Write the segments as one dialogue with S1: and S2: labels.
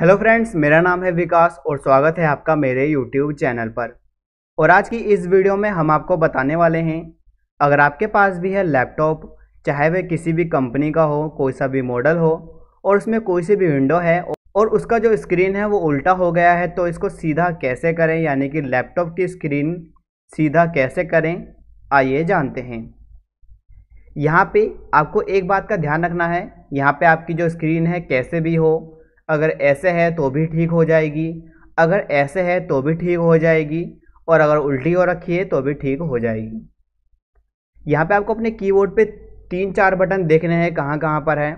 S1: hello friends मेरा नाम है विकास और स्वागत है आपका मेरे यूट्यूब चैनल पर और आज की इस वीडियो में हम आपको बताने वाले हैं अगर आपके पास भी है लैपटॉप चाहे वह किसी भी कंपनी का हो कोई सा भी मॉडल हो और उसमें कोई सी भी विंडो है और उसका जो स्क्रीन है वो उल्टा हो गया है तो इसको सीधा कैसे करें यानी कि लैपटॉप की स्क्रीन सीधा कैसे करें आइए जानते हैं यहाँ पे आपको एक बात का ध्यान रखना है यहाँ पे आपकी जो स्क्रीन है कैसे भी हो अगर ऐसे है तो भी ठीक हो जाएगी अगर ऐसे है तो भी ठीक हो जाएगी और अगर उल्टी हो रखी है तो भी ठीक हो जाएगी यहाँ पे आपको अपने कीबोर्ड पे तीन चार बटन देखने हैं कहाँ कहाँ पर है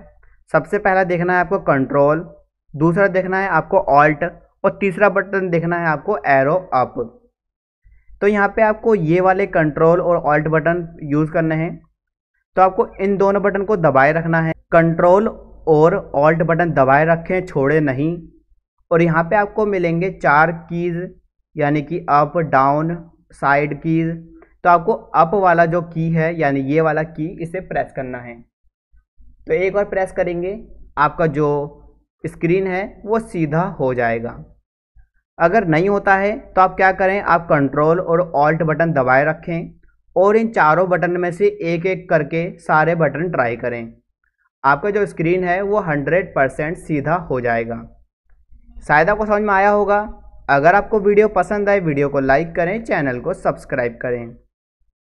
S1: सबसे पहला देखना है आपको कंट्रोल दूसरा देखना है आपको ऑल्ट और तीसरा बटन देखना है आपको एरो अप तो यहाँ पे आपको ये वाले कंट्रोल और ऑल्ट बटन यूज़ करने हैं तो आपको इन दोनों बटन को दबाए रखना है कंट्रोल और ऑल्ट बटन दबाए रखें छोड़े नहीं और यहाँ पे आपको मिलेंगे चार कीज़ यानी कि अप डाउन साइड कीज़ तो आपको अप वाला जो की है यानी ये वाला की इसे प्रेस करना है
S2: तो एक बार प्रेस करेंगे
S1: आपका जो स्क्रीन है वो सीधा हो जाएगा अगर नहीं होता है तो आप क्या करें आप कंट्रोल और ऑल्ट बटन दबाए रखें और इन चारों बटन में से एक एक करके सारे बटन ट्राई करें आपका जो स्क्रीन है वो 100 परसेंट सीधा हो जाएगा शायद आपको समझ में आया होगा अगर आपको वीडियो पसंद आए वीडियो को लाइक करें चैनल को सब्सक्राइब करें